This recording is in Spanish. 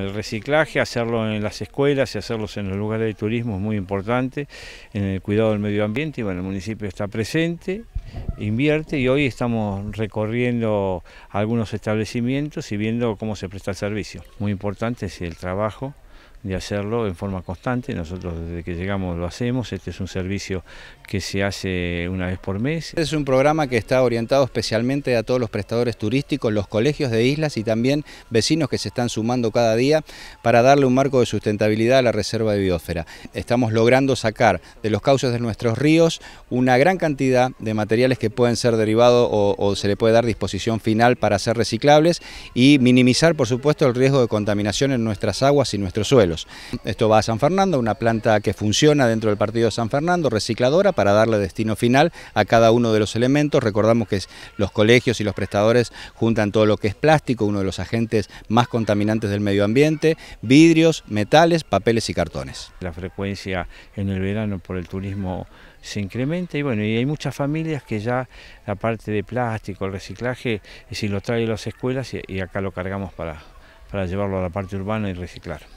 El reciclaje, hacerlo en las escuelas y hacerlo en los lugares de turismo es muy importante, en el cuidado del medio ambiente, y bueno, el municipio está presente, invierte y hoy estamos recorriendo algunos establecimientos y viendo cómo se presta el servicio. Muy importante es el trabajo de hacerlo en forma constante. Nosotros desde que llegamos lo hacemos. Este es un servicio que se hace una vez por mes. Es un programa que está orientado especialmente a todos los prestadores turísticos, los colegios de islas y también vecinos que se están sumando cada día para darle un marco de sustentabilidad a la reserva de biosfera. Estamos logrando sacar de los cauces de nuestros ríos una gran cantidad de materiales que pueden ser derivados o, o se le puede dar disposición final para ser reciclables y minimizar, por supuesto, el riesgo de contaminación en nuestras aguas y nuestros suelos. Esto va a San Fernando, una planta que funciona dentro del partido de San Fernando, recicladora, para darle destino final a cada uno de los elementos. Recordamos que los colegios y los prestadores juntan todo lo que es plástico, uno de los agentes más contaminantes del medio ambiente, vidrios, metales, papeles y cartones. La frecuencia en el verano por el turismo se incrementa y bueno, y hay muchas familias que ya la parte de plástico, el reciclaje, si lo trae a las escuelas y, acá lo cargamos para llevarlo a la parte urbana y reciclar.